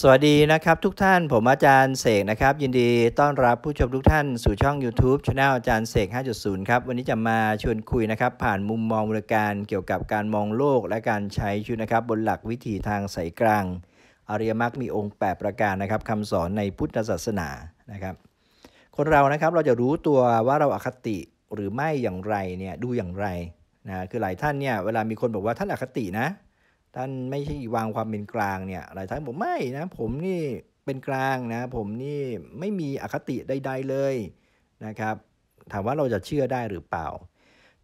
สวัสดีนะครับทุกท่านผมอาจารย์เสกนะครับ ยินดีต้อนรับผู้ชมทุกท่าน สู่ช่อง YouTube แน anel อาจารย์เสก 5.0ครับวันนี้จะมาชวนคุยนะครับ ผ่านมุมมองบริการเกี่ยวกับการมองโลกและการใช้ชีวิตนะครับบนหลักวิถีทางสายกลางอริยมรรคมีองค์8 ประการนะครับคำสอนในพุทธศาสนานะครับคนเรานะครับเราจะรู้ตัวว่าเราอาคติหรือไม่อย่างไรเนี่ยดูอย่างไรนะคือหลายท่านเนี่ยเวลามีคนบอกว่าท่านอคตินะท่านไม่ใช่วางความเป็นกลางเนี่ยหลายท่านบอกไม่นะผมนี่เป็นกลางนะผมนี่ไม่มีอคติใดๆเลยนะครับ ถามว่าเราจะเชื่อได้หรือเปล่า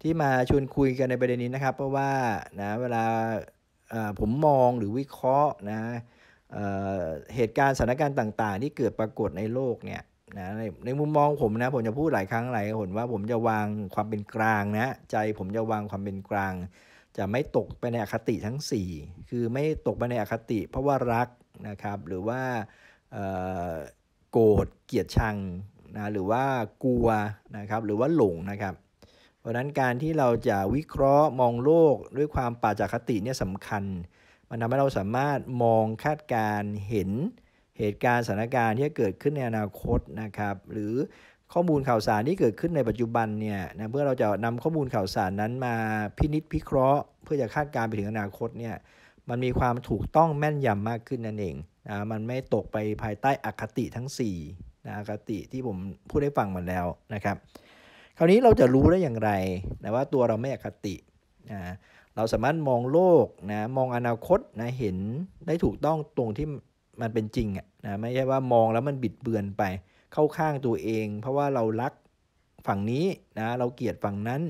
ที่มาชวนคุยกันในประเด็นนี้นะครับ เพราะว่านะเวลาผมมองหรือวิเคราะห์นะเเหตุการณ์สถานการณ์ต่างๆ ที่เกิดปรากฏในโลกเนี่ยนะในในมุมมองผมนะผมจะพูดหลายครั้งหลายหนว่า ผมจะวางความเป็นกลางนะใจผมจะวางความเป็นกลางจะไม่ตกไปในอคติทั้ง 4 คือไม่ตกไปในอคติเพราะว่ารักนะครับ หรือว่าโกรธ เกลียดชังนะ หรือว่ากลัวนะครับ หรือว่าหลงนะครับ เพราะนั้นการที่เราจะวิเคราะห์มองโลกด้วยความปาจากคติเนี่ยสำคัญ มันทำให้เราสามารถมองคาดการเห็นเหตุการณ์สถานการณ์ที่เกิดขึ้นในอนาคตนะครับ หรือข้อมูลข่าวสารที่เกิดขึ้นในปัจจุบันเนี่ยนะเพื่อเราจะนำข้อมูลข่าวสารนั้นมาพินิษพิเคราะห์เพื่อจะคาดการไปถึงอนาคตเนี่ยมันมีความถูกต้องแม่นยำมากขึ้นนั่นเองนะมันไม่ตกไปภายใต้อคติทั้ง4นะอคติที่ผมพูดได้ฟังมาแล้วนะครับคราวนี้เราจะรู้ได้อย่างไรนะว่าตัวเราไม่อคตินะเราสามารถมองโลกนะมองอนาคตนะเห็นได้ถูกต้องตรงที่มันเป็นจริงอ่ะนะไม่ใช่ว่ามองแล้วมันบิดเบือนไปเข้าข้างตัวเอง เพราะว่าเรารักฝั่งนี้นะเราเกลียดฝั่งนั้น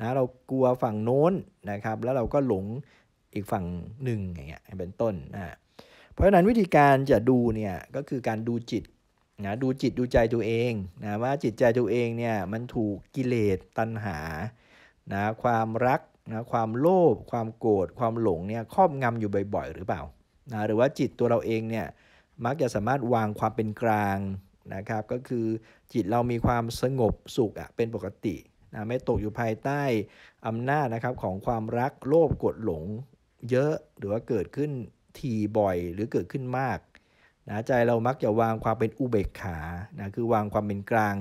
นะเรากลัวฝั่งโน้นนะครับแล้วเราก็หลงอีกฝั่งหนึ่งอย่างเงี้ยเป็นต้นนะเพราะฉะนั้นวิธีการจะดูเนี่ยก็คือการดูจิตนะดูจิตดูใจตัวเองนะว่าจิตใจตัวเองเนี่ยมันถูกกิเลสตัณหานะความรักนะความโลภความโกรธความหลงเนี่ยครอบงำอยู่บ่อยๆ หรือเปล่านะหรือว่าจิตตัวเราเองเนี่ยมักจะสามารถวางความเป็นกลางนะครับก็คือจิตเรามีความสงบสุขอะเป็นปกตินะไม่ตกอยู่ภายใต้อำนาจนะครับของความรักโลภกดหลงเยอะหรือว่าเกิดขึ้นทีบ่อย หรือเกิดขึ้นมากนะใจเรามักจะวางความเป็นอุเบกขานะคือวางความเป็นกลาง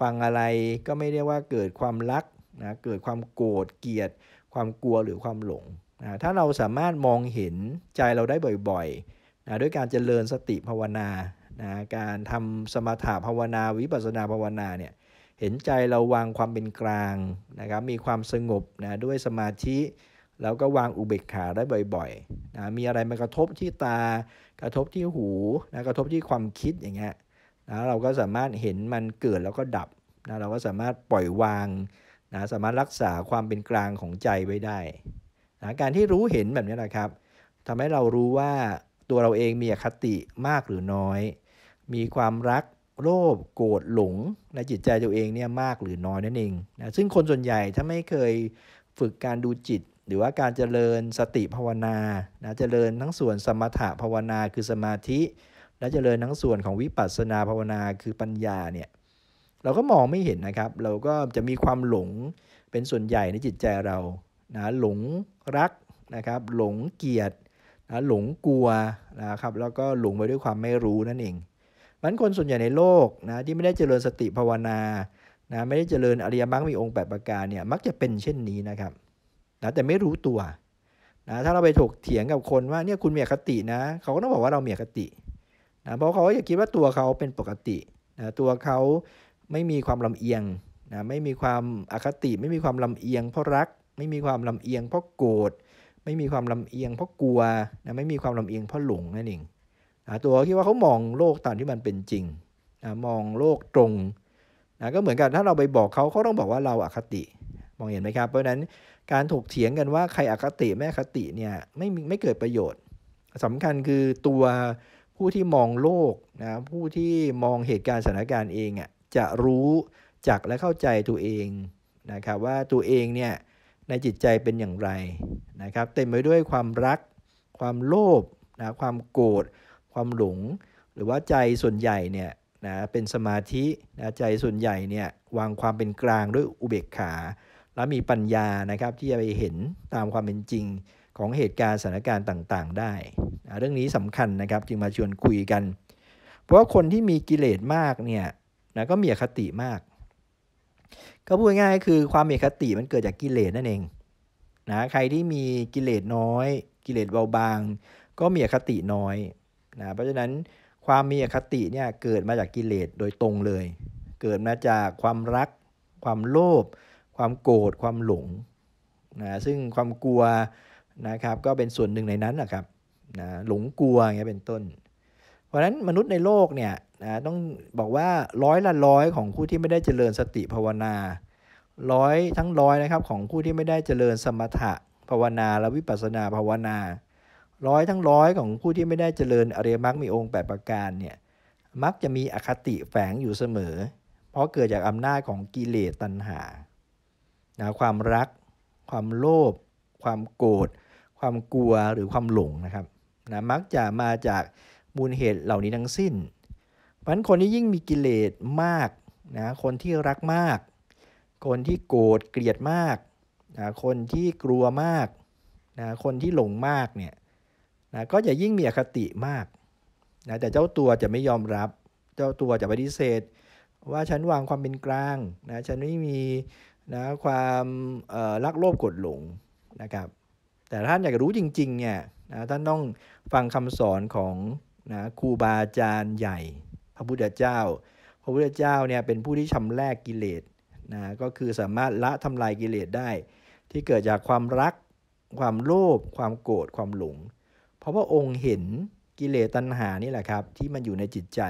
ฟังอะไรก็ไม่ได้ว่าเกิดความรักนะเกิดความโกรธเกลียดความกลัวหรือความหลงนะถ้าเราสามารถมองเห็นใจเราได้บ่อยๆนะด้วยการเจริญสติภาวนานะการทำสมถะภาวนาวิปัสนาภาวนาเนี่ย เห็นใจเราวางความเป็นกลางนะครับ มีความสงบนะด้วยสมาธิแล้วก็วางอุเบกขาได้บ่อยๆนะมีอะไรมากระทบที่ตา กระทบที่หูนะ กระทบที่ความคิดอย่างเงี้ยนะ เราก็สามารถเห็นมันเกิดแล้วก็ดับนะ เราก็สามารถปล่อยวางนะ สามารถรักษาความเป็นกลางของใจไว้ได้นะการที่รู้เห็นแบบนี้นะครับ ทำให้เรารู้ว่าตัวเราเองมีอคติมากหรือน้อยมีความรักโลภโกรธหลง ในจิตใจตัวเองเนี่ยมากหรือน้อยนั่นเองนะซึ่งคนส่วนใหญ่ถ้าไม่เคยฝึกการดูจิต หรือว่าการเจริญสติภาวนานะเจริญทั้งส่วนสมถะภาวนาคือสมาธิ และเจริญทั้งส่วนของวิปัสสนาภาวนาคือปัญญาเนี่ยเราก็มองไม่เห็นนะครับเราก็จะมีความหลงเป็นส่วนใหญ่ในจิตใจเรานะหลงรักนะครับหลงเกียดนะหลงกลัวนะครับแล้วก็หลงไปด้วยความไม่รู้นั่นเองมันคนส่วนใหญ่ในโลกนะที่ไม่ได้เจริญสติภาวนานะไม่ได้เจริญอริยมรรคมีองค์8ประการเนี่ยมักจะเป็นเช่นนี้นะครับนะแต่ไม่รู้ตัวนะถ้าเราไปถกเถียงกับคนว่าเนี่ยคุณเมียคตินะเขาก็ต้องบอกว่าเราเมียคตินะเพราะเขาอยากคิดว่าตัวเขาเป็นปกตินะตัวเขาไม่มีความลำเอียงนะไม่มีความอคติ ไม่มีความลำเอียงเพราะรัก ไม่มีความลำเอียงเพราะโกรธไม่มีความลำเอียงเพราะกลัวนะไม่มีความลำเอียงเพราะหลงนั่นเองตัวคิดว่าเขามองโลกตามที่มันเป็นจริง มองโลกตรงนะก็เหมือนกัน ถ้าเราไปบอกเขาเขาต้องบอกว่าเราอาคติ มองเห็นไหมครับ เพราะนั้นการถกเถียงกันว่าใครอคติ แม่คติเนี่ย ไม่ไม่เกิดประโยชน์ สำคัญคือตัวผู้ที่มองโลกนะผู้ที่มองเหตุการณ์สถานการณ์เองอ่ะ จะรู้จักและเข้าใจตัวเองนะครับว่าตัวเองเนี่ยในจิตใจเป็นอย่างไรนะครับเต็มไปด้วยความรัก ความโลภนะความโกรธความหลง หรือว่าใจส่วนใหญ่เนี่ยนะเป็นสมาธินะใจส่วนใหญ่เนี่ยวางความเป็นกลางด้วยอุเบกขา และมีปัญญานะครับที่จะไปเห็นตามความเป็นจริงของเหตุการณ์สถานการณ์ต่าง ๆ ได้นะเรื่องนี้สำคัญนะครับจึงมาชวนคุยกัน เพราะว่าคนที่มีกิเลสมากเนี่ยนะก็มีอคติมาก ก็พูดง่ายคือความมีคติมันเกิดจากกิเลสนั่นเองนะใครที่มีกิเลสน้อย กิเลสเบาบางก็มีอคติน้อยนะเพราะฉะนั้นความมีอคติเนี่ยเกิดมาจากกิเลสโดยตรงเลย เกิดมาจากความรัก ความโลภความโกรธความหลงนะซึ่งความกลัวนะครับก็เป็นส่วนหนึ่งในนั้นนะครับนะหลงกลัวเงี้ยเป็นต้น เพราะฉะนั้นมนุษย์ในโลกเนี่ยนะต้องบอกว่าร้อยละร้อยของผู้ที่ไม่ได้เจริญสติภาวนาร้อยทั้งร้อยนะครับของผู้ที่ไม่ได้เจริญสมถะภาวนาและวิปัสนาภาวนาร้อยทั้งร้อยของผู้ที่ไม่ได้เจริญอริยมรรคมีองค์8ประการเนี่ย มักจะมีอคติแฝงอยู่เสมอ เพราะเกิดจากอำนาจของกิเลสตัณหานะความรัก ความโลภ ความโกรธ ความกลัวหรือความหลงนะครับนะมักจะมาจากมูลเหตุเหล่านี้ทั้งสิ้น เพราะฉะนั้นคนที่ยิ่งมีกิเลสมากนะคนที่รักมาก คนที่โกรธ เกลียดมากนะคนที่กลัวมากนะคนที่หลงมากเนี่ยนะก็จะยิ่งมีอคติมากนะแต่เจ้าตัวจะไม่ยอมรับ เจ้าตัวจะปฏิเสธ ว่าฉันวางความเป็นกลางนะฉันไม่มีนะความรักโลภกดหลงนะครับ แต่ท่านอยากรู้จริงๆเนี่ยนะท่านต้องฟังคำสอนของนะครูบาอาจารย์ใหญ่ พระพุทธเจ้า พระพุทธเจ้าเนี่ยเป็นผู้ที่ชำแรกกิเลสนะก็คือสามารถละทำลายกิเลสได้ ที่เกิดจากความรัก ความโลภ ความโกรธ ความหลงเพราะว่าองค์เห็นกิเลสตัณหานี่แหละครับที่มันอยู่ในจิตใจ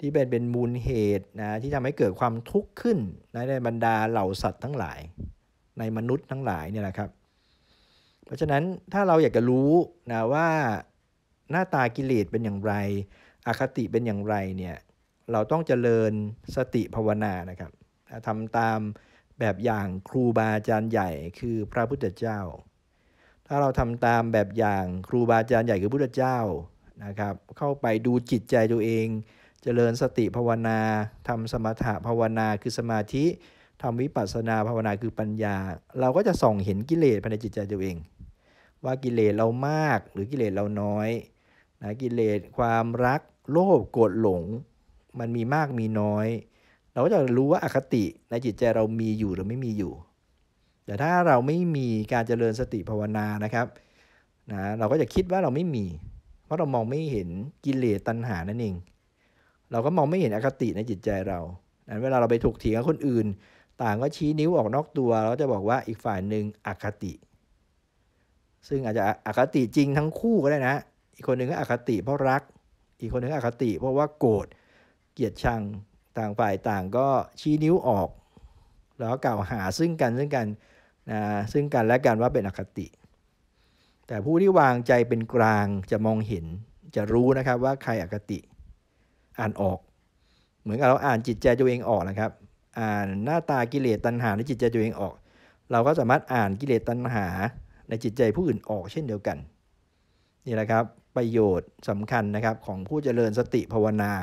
ที่เป็นเป็นมูลเหตุนะที่ทำให้เกิดความทุกข์ขึ้นในบรรดาเหล่าสัตว์ทั้งหลาย ในมนุษย์ทั้งหลายเนี่ยแหละครับ เพราะฉะนั้นถ้าเราอยากจะรู้นะว่าหน้าตากิเลสเป็นอย่างไรอคติเป็นอย่างไรเนี่ยเราต้องเจริญสติภาวนานะครับทำตามแบบอย่างครูบาอาจารย์ใหญ่ คือพระพุทธเจ้าถ้าเราทำตามแบบอย่างครูบาอาจารย์ใหญ่คือพุทธเจ้านะครับเข้าไปดูจิตใจตัวเอง เจริญสติภาวนาทำสมถะภาวนาคือสมาธิทำวิปัสสนาภาวนาคือปัญญา เราก็จะส่องเห็นกิเลสภายในจิตใจตัวเอง ว่ากิเลสเรามากหรือกิเลสเราน้อยนะกิเลสความรักโลภโกรธหลง มันมีมากมีน้อย เราก็จะรู้ว่าอาคติในจิตใจเรามีอยู่หรือไม่มีอยู่แต่ถ้าเราไม่มีการเจริญสติภาวนานะครับนะเราก็จะคิดว่าเราไม่มี เพราะเรามองไม่เห็นกิเลสตัณหานั่นเองเราก็มองไม่เห็นอคติในจิตใจเรานั้นเวลาเราไปถูกเถียงกับคนอื่น ต่างก็ชี้นิ้วออกนอกตัว เราจะบอกว่าอีกฝ่ายหนึ่งอคติ ซึ่งอาจจะอคติจริงทั้งคู่ก็ได้นะ อีกคนหนึ่งก็อคติเพราะรัก อีกคนหนึ่งอคติ เพราะว่าโกรธเกลียดชังต่างฝ่ายต่างก็ชี้นิ้วออก แล้วกล่าวหาซึ่งกันซึ่งกันนะซึ่งกัน และกันว่าเป็นอคติ แต่ผู้ที่วางใจเป็นกลางจะมองเห็น จะรู้นะครับว่าใครอคติ อ่านออก เหมือนกับเราอ่านจิตใจตัวเองออกนะครับ อ่านหน้าตากิเลสตัณหาในจิตใจตัวเองออก เราก็สามารถอ่านกิเลสตัณหาในจิตใจผู้อื่นออกเช่นเดียวกัน นี่แหละครับประโยชน์สำคัญนะครับของผู้เจริญสติภาวนา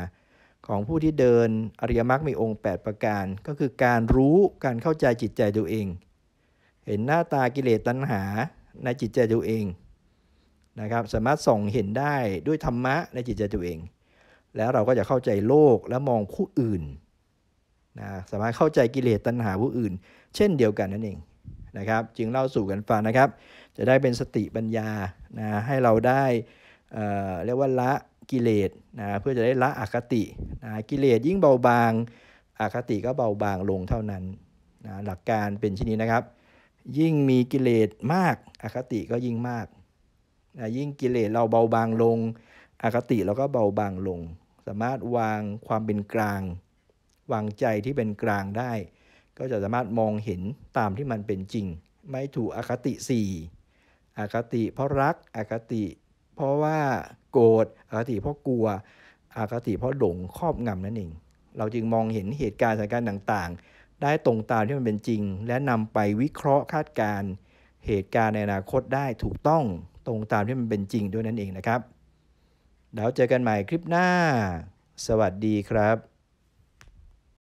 ของผู้ที่เดินอริยมรรคมีองค์ 8 ประการ ก็คือการรู้การเข้าใจจิตใจตัวเองเห็นหน้าตากิเลสตัณหาในจิตใจตัวเองนะครับ สามารถส่องเห็นได้ด้วยธรรมะในจิตใจตัวเอง แล้วเราก็จะเข้าใจโลกและมองผู้อื่นนะ สามารถเข้าใจกิเลสตัณหาผู้อื่น เช่นเดียวกันนั่นเองนะครับ จึงเล่าสู่กันฟังนะครับ จะได้เป็นสติปัญญานะให้เราได้เเรียกว่าละกิเลสนะเพื่อจะได้ละอคตินะกิเลสยิ่งเบาบางอคติก็เบาบางลงเท่านั้นนะหลักการเป็นเช่นนี้นะครับยิ่งมีกิเลสมากอคติก็ยิ่งมาก ยิ่งกิเลสเราเบาบางลงอคติเราก็เบาบางลง สามารถวางความเป็นกลาง วางใจที่เป็นกลางได้ ก็จะสามารถมองเห็นตามที่มันเป็นจริง ไม่ถูกอคติสี่อคติเพราะรักอคติ เพราะว่าโกรธอคติเพราะกลัวอคติเพราะหลงครอบงำนั่นเอง เราจึงมองเห็นเหตุการณ์สถานการณ์ต่าง ๆได้ตรงตามที่มันเป็นจริง และนำไปวิเคราะห์คาดการณ์เหตุการณ์ในอนาคตได้ถูกต้องตรงตามที่มันเป็นจริงด้วยนั่นเองนะครับเดี๋ยวเจอกันใหม่คลิปหน้า สวัสดีครับ